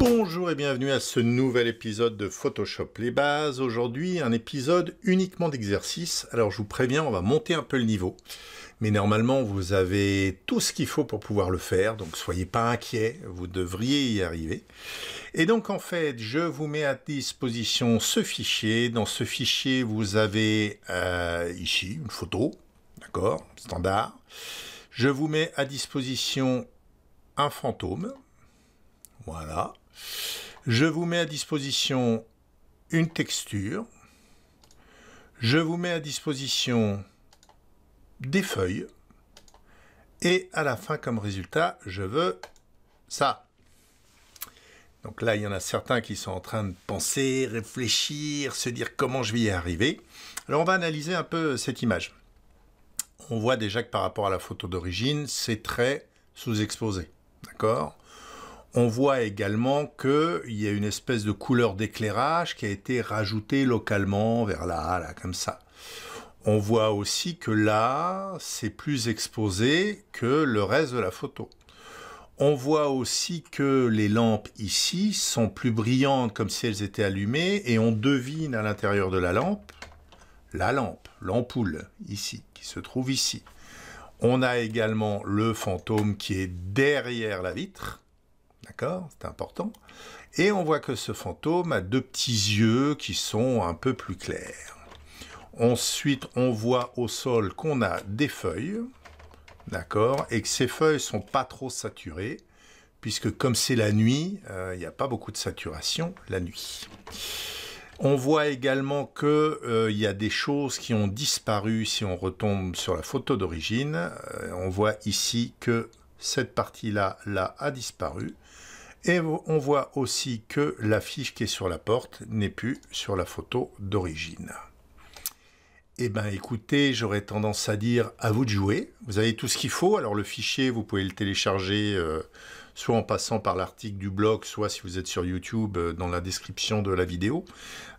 Bonjour et bienvenue à ce nouvel épisode de Photoshop les bases. Aujourd'hui, un épisode uniquement d'exercice. Alors je vous préviens, on va monter un peu le niveau. Mais normalement, vous avez tout ce qu'il faut pour pouvoir le faire, donc soyez pas inquiets, vous devriez y arriver. Et donc en fait, je vous mets à disposition ce fichier. Dans ce fichier, vous avez euh, ici une photo, d'accord, standard. Je vous mets à disposition un fantôme, voilà. Je vous mets à disposition une texture. Je vous mets à disposition des feuilles. Et à la fin, comme résultat, je veux ça. Donc là, il y en a certains qui sont en train de penser, réfléchir, se dire comment je vais y arriver. Alors on va analyser un peu cette image. On voit déjà que par rapport à la photo d'origine, c'est très sous-exposé. D'accord on voit également qu'il y a une espèce de couleur d'éclairage qui a été rajoutée localement vers là, là, comme ça. On voit aussi que là, c'est plus exposé que le reste de la photo. On voit aussi que les lampes ici sont plus brillantes comme si elles étaient allumées et on devine à l'intérieur de la lampe la lampe, l'ampoule ici, qui se trouve ici. On a également le fantôme qui est derrière la vitre. D'accord C'est important. Et on voit que ce fantôme a deux petits yeux qui sont un peu plus clairs. Ensuite, on voit au sol qu'on a des feuilles. D'accord Et que ces feuilles ne sont pas trop saturées, puisque comme c'est la nuit, euh, il n'y a pas beaucoup de saturation la nuit. On voit également qu'il euh, y a des choses qui ont disparu si on retombe sur la photo d'origine. Euh, on voit ici que cette partie-là là, a disparu. Et on voit aussi que la fiche qui est sur la porte n'est plus sur la photo d'origine. Eh bien écoutez, j'aurais tendance à dire à vous de jouer. Vous avez tout ce qu'il faut. Alors le fichier, vous pouvez le télécharger. Euh, soit en passant par l'article du blog, soit si vous êtes sur YouTube, euh, dans la description de la vidéo.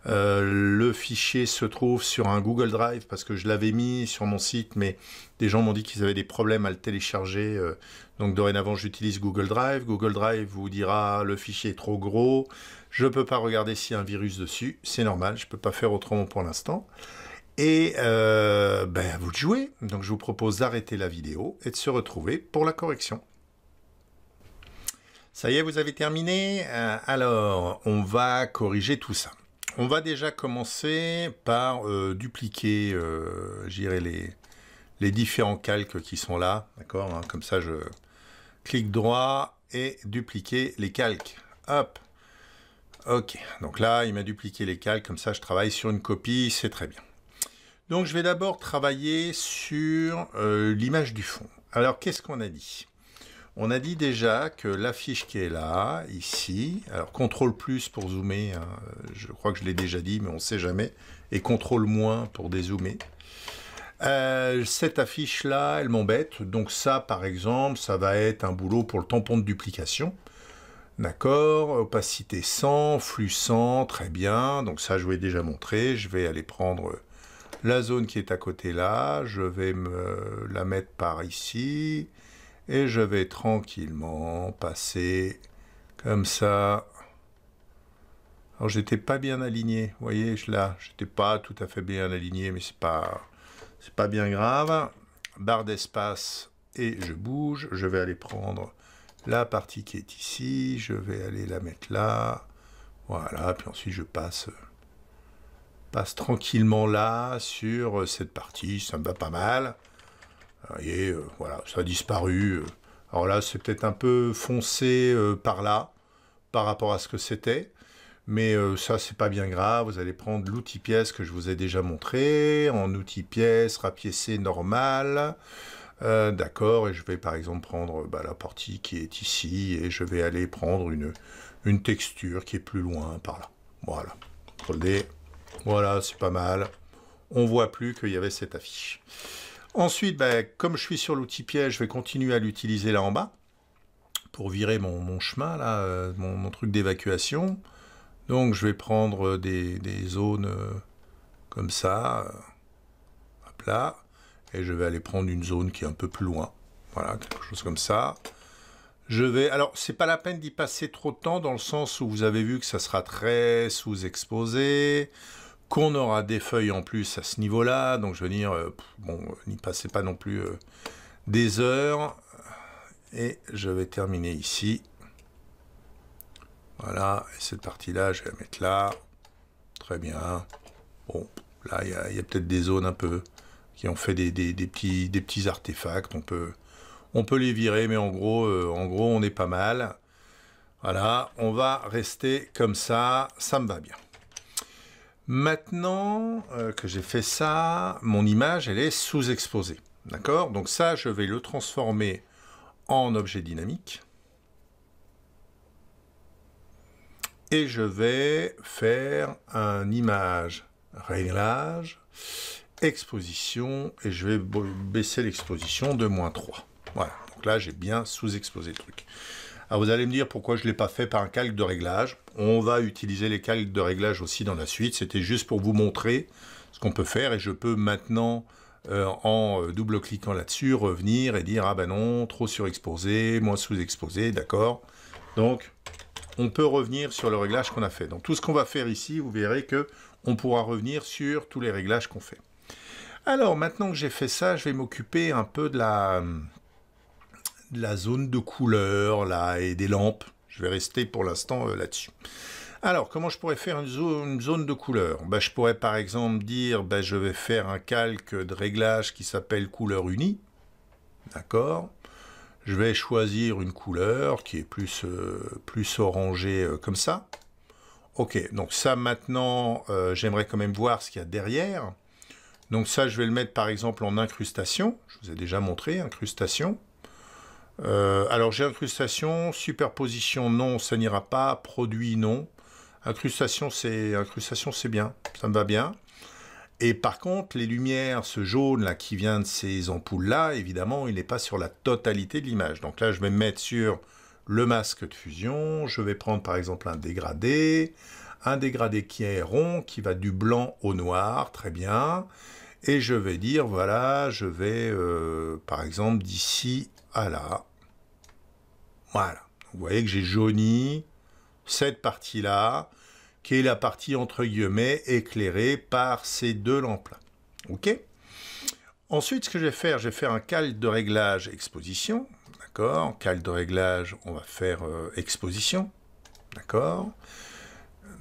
Euh, le fichier se trouve sur un Google Drive parce que je l'avais mis sur mon site, mais des gens m'ont dit qu'ils avaient des problèmes à le télécharger. Euh. donc dorénavant, j'utilise Google Drive. Google Drive vous dira le fichier est trop gros, je ne peux pas regarder s'il y a un virus dessus. C'est normal, je ne peux pas faire autrement pour l'instant. Et euh, ben, vous jouez. Donc je vous propose d'arrêter la vidéo et de se retrouver pour la correction. Ça y est, vous avez terminé euh, Alors, on va corriger tout ça. On va déjà commencer par euh, dupliquer, euh, les, les, différents calques qui sont là, d'accord hein. Comme ça, je clique droit et dupliquer les calques. Hop Ok, donc là, il m'a dupliqué les calques, comme ça, je travaille sur une copie, c'est très bien. Donc, je vais d'abord travailler sur euh, l'image du fond. Alors, qu'est-ce qu'on a dit on a dit déjà que l'affiche qui est là, ici, alors contrôle plus pour zoomer, hein, je crois que je l'ai déjà dit, mais on ne sait jamais, et contrôle moins pour dézoomer. Euh, cette affiche-là, elle m'embête. Donc ça, par exemple, ça va être un boulot pour le tampon de duplication. D'accord, opacité 100, flux 100, très bien. Donc ça, je vous ai déjà montré. Je vais aller prendre la zone qui est à côté là. Je vais me la mettre par ici et je vais tranquillement passer comme ça. Alors j'étais pas bien aligné, vous voyez, je là, j'étais pas tout à fait bien aligné, mais c'est pas c'est pas bien grave. Barre d'espace et je bouge, je vais aller prendre la partie qui est ici, je vais aller la mettre là. Voilà, puis ensuite je passe passe tranquillement là sur cette partie, ça me va pas mal voyez, euh, voilà, ça a disparu. Euh. Alors là, c'est peut-être un peu foncé euh, par là, par rapport à ce que c'était. Mais ça, c'est pas bien grave. Vous allez prendre l'outil pièce que je vous ai déjà montré, en outil pièce, rapiécé normal. D'accord, et je vais par exemple prendre bah, la partie qui est ici, et je vais aller prendre une, une texture qui est plus loin, par là. Voilà. CTRL D. Voilà, c'est pas mal. On voit plus qu'il y avait cette affiche. Ensuite, ben, comme je suis sur l'outil piège, je vais continuer à l'utiliser là en bas pour virer mon, chemin, euh, mon, truc d'évacuation. Donc je vais prendre des, zones euh, comme ça, euh, hop là, et je vais aller prendre une zone qui est un peu plus loin. Voilà, quelque chose comme ça. Je vais, alors c'est pas la peine d'y passer trop de temps dans le sens où vous avez vu que ça sera très sous-exposé qu'on aura des feuilles en plus à ce niveau-là. Donc je veux dire, euh, bon, euh, n'y passez pas non plus euh, des heures. Et je vais terminer ici. Voilà, et cette partie-là, je vais la mettre là. Très bien. Bon, là, il y a, peut-être des zones un peu qui ont fait des, petits, des petits artefacts. On peut, on peut les virer, mais en gros, en gros, on est pas mal. Voilà, on va rester comme ça, ça me va bien. Maintenant euh, que j'ai fait ça, mon image, elle est sous-exposée. D'accord Donc ça, je vais le transformer en objet dynamique. Et je vais faire un image réglage, exposition, et je vais baisser l'exposition de moins 3. Voilà, donc là j'ai bien sous-exposé le truc. Alors ah, vous allez me dire pourquoi je ne l'ai pas fait par un calque de réglage. On va utiliser les calques de réglage aussi dans la suite. C'était juste pour vous montrer ce qu'on peut faire et je peux maintenant, euh, en euh, double-cliquant là-dessus, revenir et dire « Ah ben non, trop surexposé, moins sous-exposé, d'accord ». Donc, on peut revenir sur le réglage qu'on a fait. Donc tout ce qu'on va faire ici, vous verrez que on pourra revenir sur tous les réglages qu'on fait. Alors maintenant que j'ai fait ça, je vais m'occuper un peu de la hum, la zone de couleur là et des lampes. Je vais rester pour l'instant euh, là-dessus. Alors, comment je pourrais faire une zone, de couleur bah, Je pourrais par exemple dire, bah, je vais faire un calque de réglage qui s'appelle couleur unie. D'accord Je vais choisir une couleur qui est plus, euh, plus orangée euh, comme ça. Ok, donc ça maintenant, j'aimerais quand même voir ce qu'il y a derrière. Donc ça, je vais le mettre par exemple en incrustation. Je vous ai déjà montré, incrustation. Euh, alors j'ai incrustation, superposition non, ça n'ira pas, produit non. Incrustation c'est incrustation c'est bien, ça me va bien. Et par contre, les lumières, ce jaune là qui vient de ces ampoules là, évidemment, il n'est pas sur la totalité de l'image. Donc là, je vais me mettre sur le masque de fusion, je vais prendre par exemple un dégradé, un dégradé qui est rond, qui va du blanc au noir, très bien et je vais dire, voilà, je vais, euh, par exemple, d'ici à là. Voilà. Vous voyez que j'ai jauni cette partie-là, qui est la partie, entre guillemets, éclairée par ces deux lampes-là. OK Ensuite, ce que je vais faire, je vais faire un calque de réglage exposition. D'accord Calque de réglage, on va faire euh, exposition. D'accord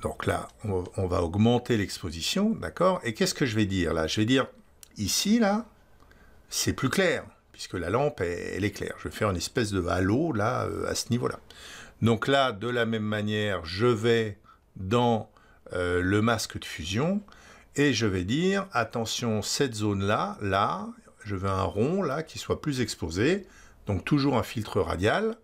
donc là, on, va augmenter l'exposition, d'accord Et qu'est-ce que je vais dire là Je vais dire, ici, là, c'est plus clair, puisque la lampe, elle, est claire. Je vais faire une espèce de halo, là, euh, à ce niveau-là. Donc là, de la même manière, je vais dans euh, le masque de fusion, et je vais dire, attention, cette zone-là, là, je veux un rond, là, qui soit plus exposé, donc toujours un filtre radial,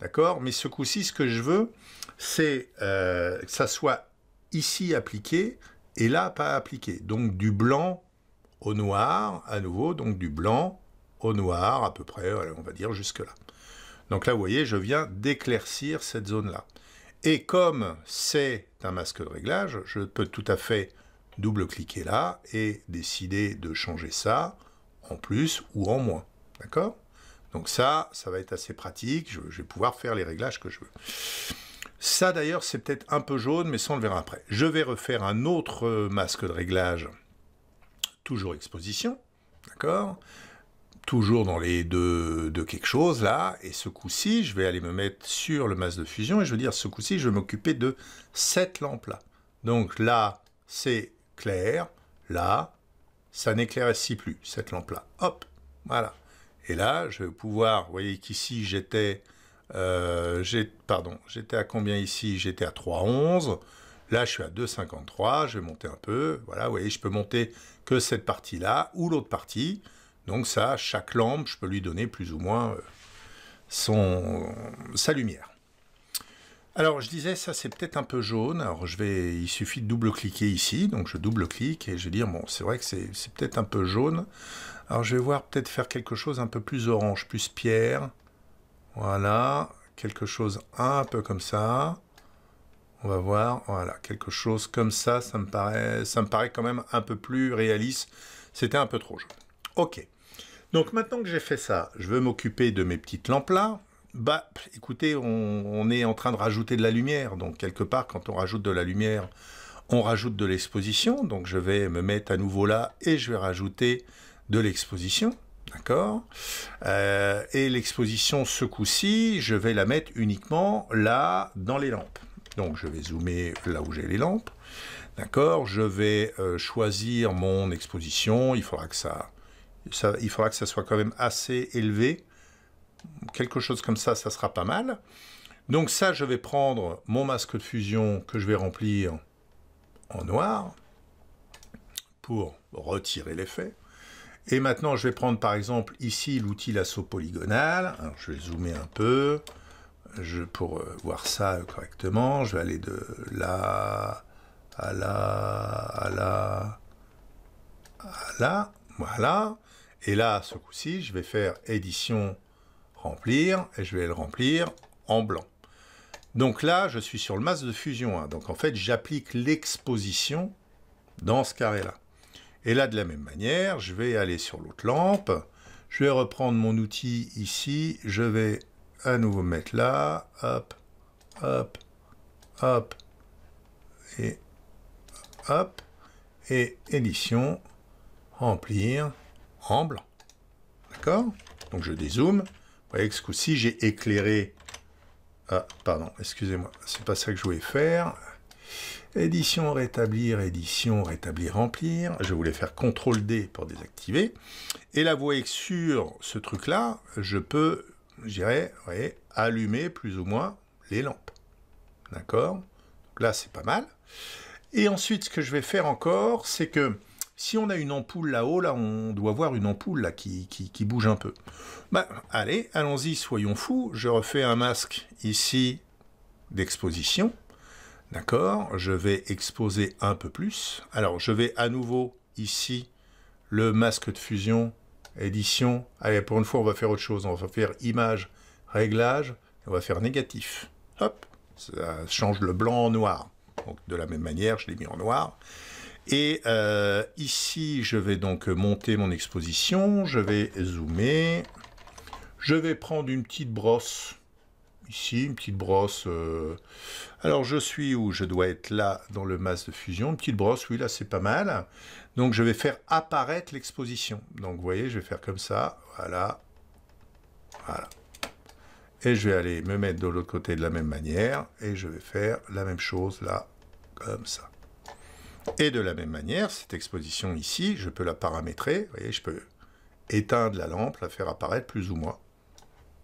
d'accord Mais ce coup-ci, ce que je veux, c'est euh, que ça soit ici appliqué et là pas appliqué. Donc du blanc au noir, à nouveau, donc du blanc au noir, à peu près, on va dire jusque-là. Donc là, vous voyez, je viens d'éclaircir cette zone-là. Et comme c'est un masque de réglage, je peux tout à fait double-cliquer là et décider de changer ça en plus ou en moins. D'accord Donc ça, ça va être assez pratique. Je vais pouvoir faire les réglages que je veux. Ça d'ailleurs c'est peut-être un peu jaune, mais ça on le verra après. Je vais refaire un autre euh, masque de réglage, toujours exposition, d'accord Toujours dans les deux, de quelque chose là, et ce coup-ci je vais aller me mettre sur le masque de fusion, et je veux dire ce coup-ci je vais m'occuper de cette lampe là. Donc là c'est clair, là ça si plus cette lampe là. Hop, voilà. Et là je vais pouvoir, vous voyez qu'ici j'étais euh, pardon, j'étais à combien ici J'étais à 3,11. Là, je suis à 2,53. Je vais monter un peu. Voilà, vous voyez, je peux monter que cette partie-là ou l'autre partie. Donc ça, chaque lampe, je peux lui donner plus ou moins euh, son, sa lumière. Alors, je disais, ça c'est peut-être un peu jaune. Alors, je vais, il suffit de double-cliquer ici. Donc, je double-clique et je vais dire, bon, c'est vrai que c'est peut-être un peu jaune. Alors, je vais voir peut-être faire quelque chose un peu plus orange, plus pierre. Voilà, quelque chose un peu comme ça. On va voir, voilà, quelque chose comme ça, ça me paraît, ça me paraît quand même un peu plus réaliste. C'était un peu trop jaune. Ok. Donc maintenant que j'ai fait ça, je veux m'occuper de mes petites lampes là. Bah, écoutez, on, est en train de rajouter de la lumière. Donc quelque part, quand on rajoute de la lumière, on rajoute de l'exposition. Donc je vais me mettre à nouveau là et je vais rajouter de l'exposition. D'accord euh, Et l'exposition, ce coup-ci, je vais la mettre uniquement là, dans les lampes. Donc je vais zoomer là où j'ai les lampes. D'accord Je vais euh, choisir mon exposition. Il faudra, que ça, il faudra que ça soit quand même assez élevé. Quelque chose comme ça, ça sera pas mal. Donc ça, je vais prendre mon masque de fusion que je vais remplir en noir pour retirer l'effet. Et maintenant, je vais prendre par exemple ici l'outil lasso polygonal. je vais zoomer un peu pour euh, voir ça correctement. Je vais aller de là à là, à là, à là. Voilà. Et là, ce coup-ci, je vais faire édition remplir et je vais le remplir en blanc. Donc là, je suis sur le masque de fusion. Hein. Donc en fait, j'applique l'exposition dans ce carré-là. Et là, de la même manière, je vais aller sur l'autre lampe. Je vais reprendre mon outil ici. Je vais à nouveau mettre là. Hop, hop, hop. Et hop. Et édition, remplir en blanc. D'accord Donc je dézoome. Vous voyez que ce coup-ci, j'ai éclairé... Ah, pardon, excusez-moi. C'est pas ça que je voulais faire. Édition, rétablir, édition, rétablir, remplir. Je voulais faire CTRL D pour désactiver. Et la voix sur ce truc-là, je peux, je dirais, allumer plus ou moins les lampes. D'accord là, c'est pas mal. Et ensuite, ce que je vais faire encore, c'est que si on a une ampoule là-haut, là, on doit voir une ampoule là qui, qui, qui bouge un peu. Bah, allez, allons-y, soyons fous. Je refais un masque ici d'exposition. D'accord Je vais exposer un peu plus. Alors, je vais à nouveau, ici, le masque de fusion, édition. Allez, pour une fois, on va faire autre chose. On va faire image, réglage. On va faire négatif. Hop Ça change le blanc en noir. Donc, de la même manière, je l'ai mis en noir. Et euh, ici, je vais donc monter mon exposition. Je vais zoomer. Je vais prendre une petite brosse. Ici, une petite brosse... Euh, alors je suis où Je dois être là dans le masque de fusion. Une petite brosse, oui, là c'est pas mal. Donc je vais faire apparaître l'exposition. Donc vous voyez, je vais faire comme ça. Voilà. Voilà. Et je vais aller me mettre de l'autre côté de la même manière. Et je vais faire la même chose là, comme ça. Et de la même manière, cette exposition ici, je peux la paramétrer. Vous voyez, je peux éteindre la lampe, la faire apparaître plus ou moins.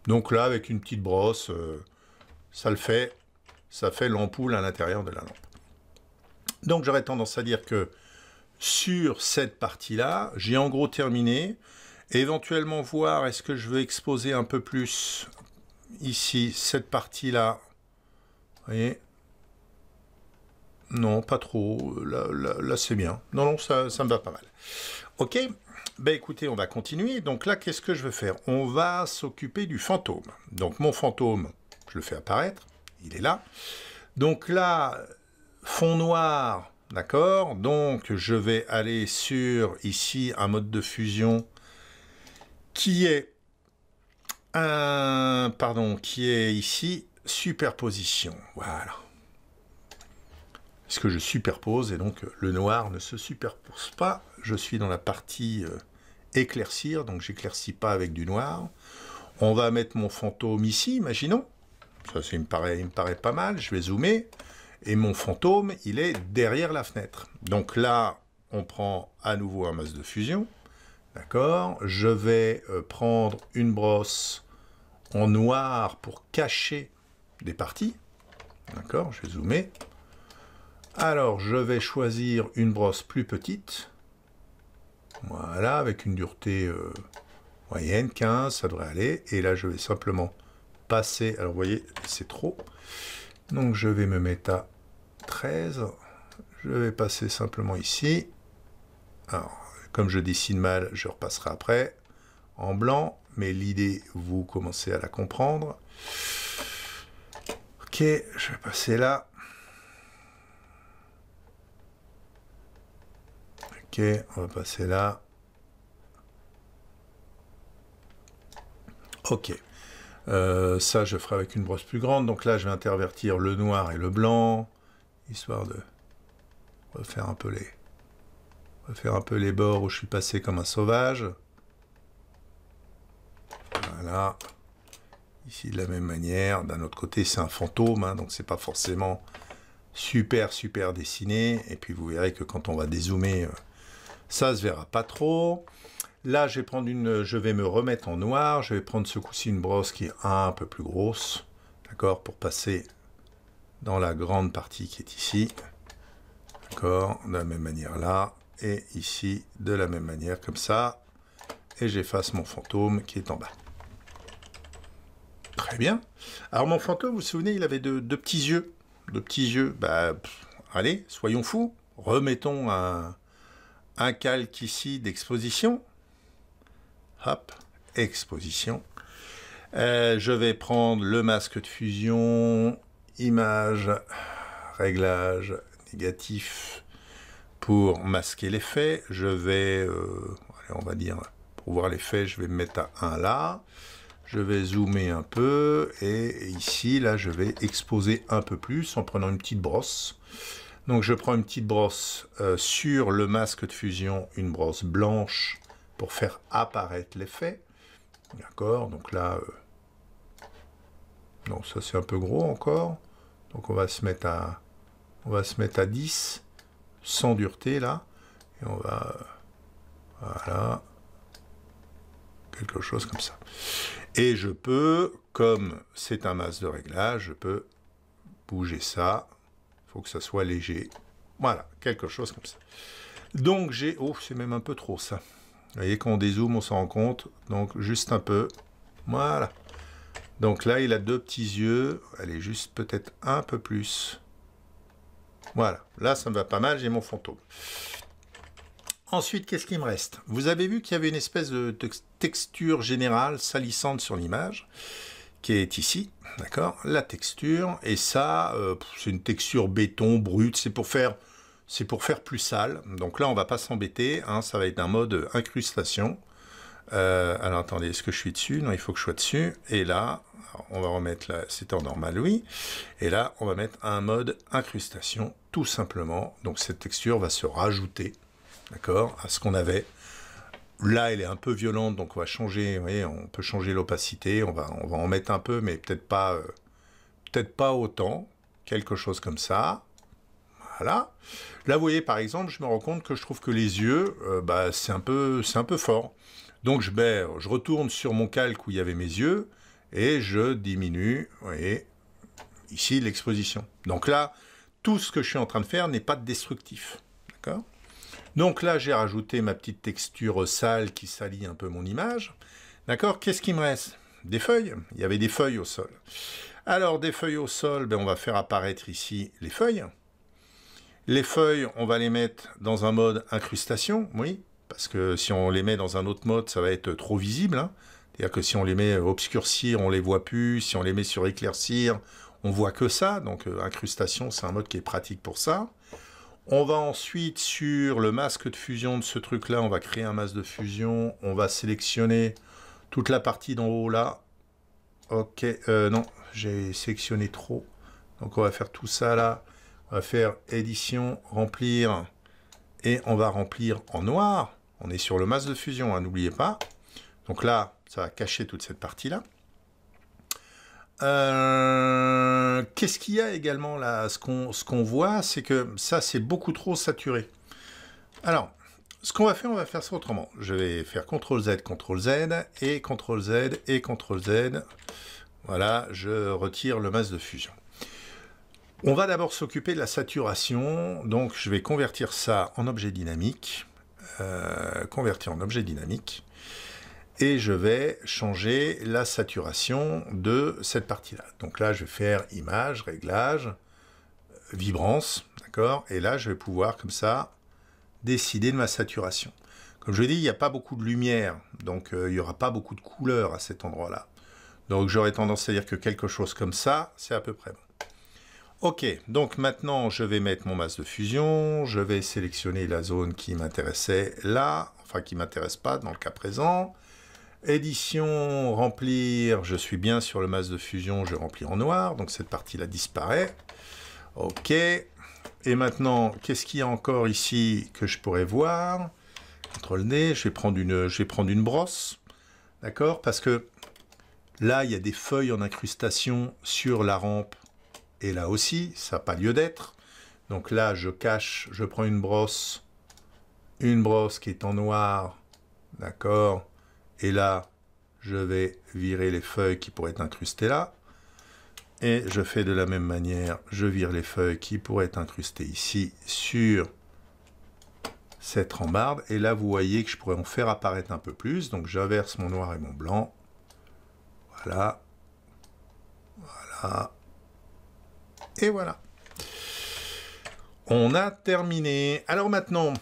Donc là, avec une petite brosse, euh, ça le fait ça fait l'ampoule à l'intérieur de la lampe. Donc j'aurais tendance à dire que sur cette partie-là, j'ai en gros terminé. Éventuellement voir, est-ce que je veux exposer un peu plus ici, cette partie-là. Vous voyez Non, pas trop. Là, c'est bien. Non, non, ça, ça me va pas mal. Ok ben écoutez, on va continuer. Donc là, qu'est-ce que je veux faire On va s'occuper du fantôme. Donc mon fantôme, je le fais apparaître il est là. Donc là, fond noir, d'accord Donc je vais aller sur ici un mode de fusion qui est un, pardon, qui est ici superposition. Voilà. Ce que je superpose et donc le noir ne se superpose pas. Je suis dans la partie euh, éclaircir, donc j'éclaircis pas avec du noir. On va mettre mon fantôme ici, imaginons. Ça, il me, paraît, pas mal. Je vais zoomer. Et mon fantôme, il est derrière la fenêtre. Donc là, on prend à nouveau un masque de fusion. D'accord Je vais euh, prendre une brosse en noir pour cacher des parties. D'accord Je vais zoomer. Alors, je vais choisir une brosse plus petite. Voilà, avec une dureté euh, moyenne, 15, ça devrait aller. Et là, je vais simplement passer. Alors, vous voyez, c'est trop. Donc, je vais me mettre à 13. Je vais passer simplement ici. Alors, comme je dessine mal, je repasserai après en blanc. Mais l'idée, vous commencez à la comprendre. Ok, je vais passer là. Ok, on va passer là. Ok. Euh, ça, je ferai avec une brosse plus grande. Donc là, je vais intervertir le noir et le blanc, histoire de refaire un peu les, un peu les bords où je suis passé comme un sauvage. Voilà. Ici, de la même manière. D'un autre côté, c'est un fantôme, hein, donc c'est pas forcément super, super dessiné. Et puis, vous verrez que quand on va dézoomer, euh, ça se verra pas trop. Là, je vais, prendre une, je vais me remettre en noir. Je vais prendre ce coup-ci une brosse qui est un peu plus grosse. D'accord Pour passer dans la grande partie qui est ici. D'accord De la même manière là. Et ici, de la même manière, comme ça. Et j'efface mon fantôme qui est en bas. Très bien. Alors, mon fantôme, vous vous souvenez, il avait deux petits yeux. Deux petits yeux. Bah, allez, soyons fous. Remettons un calque ici d'exposition. Hop, exposition. Euh, je vais prendre le masque de fusion, image, réglage négatif pour masquer l'effet. Je vais, euh, on va dire, pour voir l'effet, je vais me mettre à 1 là. Je vais zoomer un peu et ici, là, je vais exposer un peu plus en prenant une petite brosse. Donc je prends une petite brosse euh, sur le masque de fusion, une brosse blanche pour faire apparaître l'effet. D'accord Donc là, euh, non, ça c'est un peu gros encore. Donc on va se mettre à, on va se mettre à 10, sans dureté là. Et on va, voilà, quelque chose comme ça. Et je peux, comme c'est un masque de réglage, je peux bouger ça. Il faut que ça soit léger. Voilà, quelque chose comme ça. Donc j'ai... Oh, c'est même un peu trop ça. Vous voyez, quand on dézoome, on s'en rend compte. Donc, juste un peu. Voilà. Donc là, il a deux petits yeux. Allez, juste peut-être un peu plus. Voilà. Là, ça me va pas mal. J'ai mon fantôme. Ensuite, qu'est-ce qui me reste Vous avez vu qu'il y avait une espèce de texture générale salissante sur l'image, qui est ici, d'accord La texture, et ça, euh, c'est une texture béton brute, c'est pour faire c'est pour faire plus sale. Donc là, on ne va pas s'embêter. Hein. ça va être un mode incrustation. Euh, alors attendez, est-ce que je suis dessus Non, il faut que je sois dessus. Et là, on va remettre la... C'était en normal, oui. Et là, on va mettre un mode incrustation, tout simplement. Donc cette texture va se rajouter, d'accord, à ce qu'on avait. Là, elle est un peu violente, donc on va changer, vous voyez, on peut changer l'opacité, on va, on va en mettre un peu, mais peut-être pas, euh, peut-être pas autant, quelque chose comme ça. Voilà. Là, vous voyez, par exemple, je me rends compte que je trouve que les yeux, euh, bah, c'est un, peu, un peu fort. Donc, je, je retourne sur mon calque où il y avait mes yeux et je diminue, vous voyez, ici, l'exposition. Donc là, tout ce que je suis en train de faire n'est pas destructif. D'accord Donc là, j'ai rajouté ma petite texture sale qui salit un peu mon image. D'accord Qu'est-ce qui me reste Des feuilles. Il y avait des feuilles au sol. Alors, des feuilles au sol, ben, on va faire apparaître ici les feuilles. Les feuilles, on va les mettre dans un mode incrustation, oui, parce que si on les met dans un autre mode, ça va être trop visible. Hein. C'est-à-dire que si on les met obscurcir, on les voit plus. Si on les met sur éclaircir, on voit que ça. Donc euh, incrustation, c'est un mode qui est pratique pour ça. On va ensuite sur le masque de fusion de ce truc-là, on va créer un masque de fusion, on va sélectionner toute la partie d'en haut là. Ok, euh, non, j'ai sélectionné trop. Donc on va faire tout ça là. On va faire édition, remplir, et on va remplir en noir. On est sur le masque de fusion, hein, n'oubliez pas. Donc là, ça va cacher toute cette partie-là. Euh, qu'est-ce qu'il y a également là Ce qu'on ce qu'on voit, c'est que ça, c'est beaucoup trop saturé. Alors, ce qu'on va faire, on va faire ça autrement. Je vais faire CTRL-Z, CTRL-Z, et CTRL-Z, et CTRL-Z. Voilà, je retire le masque de fusion. On va d'abord s'occuper de la saturation, donc je vais convertir ça en objet dynamique, euh, convertir en objet dynamique, et je vais changer la saturation de cette partie-là. Donc là, je vais faire image, réglage, vibrance, d'accord Et là, je vais pouvoir comme ça décider de ma saturation. Comme je l'ai dit, il n'y a pas beaucoup de lumière, donc euh, il n'y aura pas beaucoup de couleurs à cet endroit-là. Donc j'aurais tendance à dire que quelque chose comme ça, c'est à peu près bon. Ok, donc maintenant je vais mettre mon masque de fusion, je vais sélectionner la zone qui m'intéressait là, enfin qui m'intéresse pas dans le cas présent. Édition, remplir, je suis bien sur le masque de fusion, je remplis en noir, donc cette partie-là disparaît. Ok, et maintenant, qu'est-ce qu'il y a encore ici que je pourrais voir Contrôle-nez, je vais prendre une, je vais prendre une brosse, d'accord Parce que là, il y a des feuilles en incrustation sur la rampe et là aussi, ça n'a pas lieu d'être. Donc là, je cache, je prends une brosse, une brosse qui est en noir, d'accord Et là, je vais virer les feuilles qui pourraient être incrustées là. Et je fais de la même manière, je vire les feuilles qui pourraient être incrustées ici sur cette rambarde. Et là, vous voyez que je pourrais en faire apparaître un peu plus. Donc j'inverse mon noir et mon blanc. Voilà. Voilà. Et voilà. On a terminé. Alors maintenant,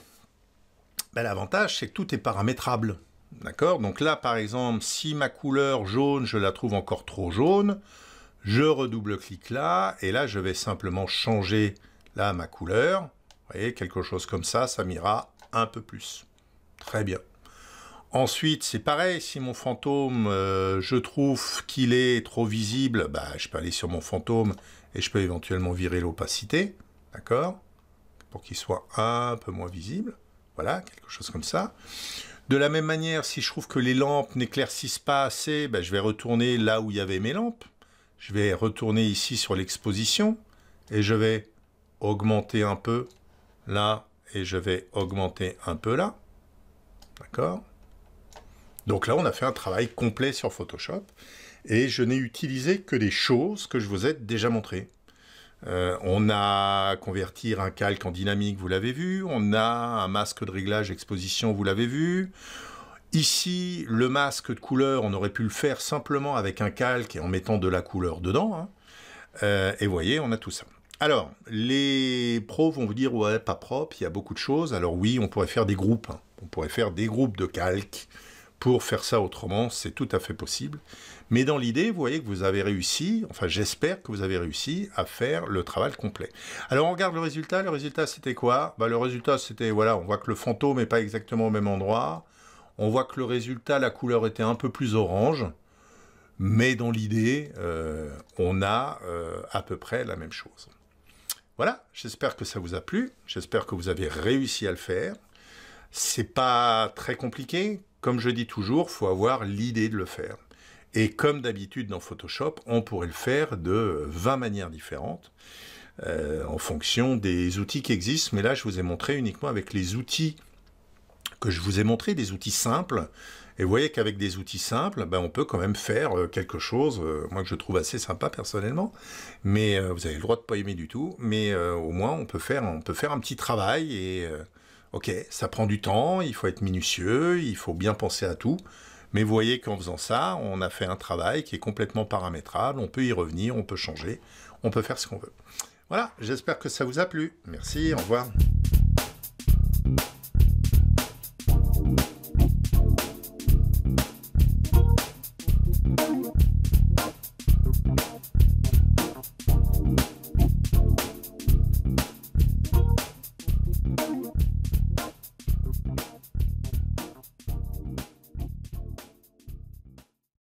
ben, l'avantage, c'est que tout est paramétrable. D'accord Donc là, par exemple, si ma couleur jaune, je la trouve encore trop jaune, je redouble-clique là, et là, je vais simplement changer là ma couleur. Vous voyez, quelque chose comme ça, ça m'ira un peu plus. Très bien. Ensuite, c'est pareil, si mon fantôme, euh, je trouve qu'il est trop visible, bah, je peux aller sur mon fantôme et je peux éventuellement virer l'opacité, d'accord Pour qu'il soit un peu moins visible. Voilà, quelque chose comme ça. De la même manière, si je trouve que les lampes n'éclaircissent pas assez, ben, je vais retourner là où il y avait mes lampes. Je vais retourner ici sur l'exposition et je vais augmenter un peu là et je vais augmenter un peu là. D'accord Donc là, on a fait un travail complet sur Photoshop et je n'ai utilisé que des choses que je vous ai déjà montrées. Euh, on a convertir un calque en dynamique, vous l'avez vu. On a un masque de réglage exposition, vous l'avez vu. Ici, le masque de couleur, on aurait pu le faire simplement avec un calque et en mettant de la couleur dedans. Hein. Euh, et voyez, on a tout ça. Alors, les pros vont vous dire, ouais, pas propre, il y a beaucoup de choses. Alors oui, on pourrait faire des groupes. Hein. On pourrait faire des groupes de calques pour faire ça autrement, c'est tout à fait possible. Mais dans l'idée, vous voyez que vous avez réussi, enfin j'espère que vous avez réussi à faire le travail complet. Alors on regarde le résultat, le résultat c'était quoi bah, Le résultat c'était, voilà, on voit que le fantôme n'est pas exactement au même endroit, on voit que le résultat, la couleur était un peu plus orange, mais dans l'idée, euh, on a euh, à peu près la même chose. Voilà, j'espère que ça vous a plu, j'espère que vous avez réussi à le faire. C'est pas très compliqué, comme je dis toujours, faut avoir l'idée de le faire. Et comme d'habitude dans Photoshop, on pourrait le faire de 20 manières différentes. Euh, en fonction des outils qui existent. Mais là, je vous ai montré uniquement avec les outils que je vous ai montré, des outils simples. Et vous voyez qu'avec des outils simples, ben, on peut quand même faire euh, quelque chose, euh, moi que je trouve assez sympa personnellement. Mais vous avez le droit de ne pas aimer du tout. Mais au moins, on peut faire, on peut faire un petit travail. Et ok, ça prend du temps, il faut être minutieux, il faut bien penser à tout. Mais vous voyez qu'en faisant ça, on a fait un travail qui est complètement paramétrable, on peut y revenir, on peut changer, on peut faire ce qu'on veut. Voilà, j'espère que ça vous a plu. Merci, au revoir.